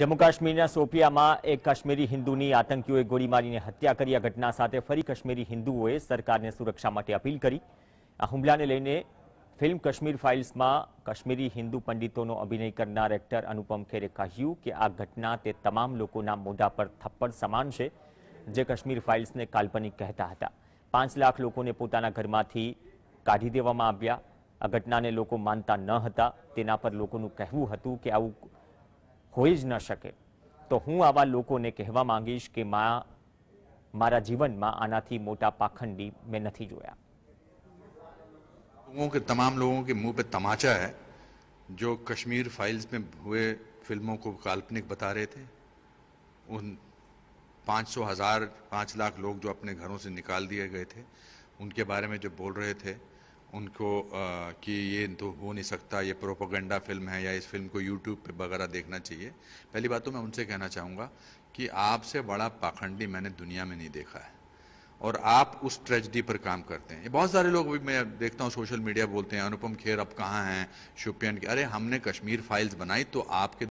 Jammu कश्मीरिया Sophia માં એક કાશ્મીરી હિન્દુ ની આતંક્યો એ ગોરી મારીને હત્યા કર્યા ઘટના સાથે ફરી કાશ્મીરી હિન્દુઓ એ સરકાર ને સુરક્ષા માટે અપીલ કરી આ હુમલા ને લઈને ફિલ્મ Kashmir Files માં કાશ્મીરી હિન્દુ પંડિતો નો અભિનય કરનાર एक्टर અનુપમ ખેરે કહ્યુ કે આ ઘટના તે તમામ લોકો ના મોઢા પર થપ્પડ સમાન છે જે Kashmir Files ને કાલ્પનિક કહેતા હતા 5 લાખ લોકો ને પોતાનું ઘર માંથી કાઢી દેવામાં આવ્યા આ ઘટના ને લોકો માનતા ન હતા તેના પર લોકો નું કહેવું હતું કે આ હોઈ જ ન શકે તો હું कहवा मांगीश कि माँ કે जीवन में જીવનમાં આનાથી મોટા પાખંડી મેં નથી જોયા लोगों के तमाम लोगों के मुंह पे तमाचा है जो कश्मीर फाइल्स में हुए फिल्मों को काल्पनिक बता रहे थे उन पाँच सौ हज़ार पाँच लाख लोग जो अपने घरों से निकाल दिए गए थे उनके बारे में जो बोल रहे थे उनको आ, कि ये तो हो नहीं सकता ये प्रोपोगंडा फिल्म है या इस फिल्म को यूट्यूब पे वगैरह देखना चाहिए पहली बात तो मैं उनसे कहना चाहूँगा कि आपसे बड़ा पाखंडी मैंने दुनिया में नहीं देखा है और आप उस ट्रेजडी पर काम करते हैं बहुत सारे लोग भी मैं देखता हूँ सोशल मीडिया बोलते हैं अनुपम खेर अब कहाँ हैं शुपियन के अरे हमने कश्मीर फाइल्स बनाई तो आपके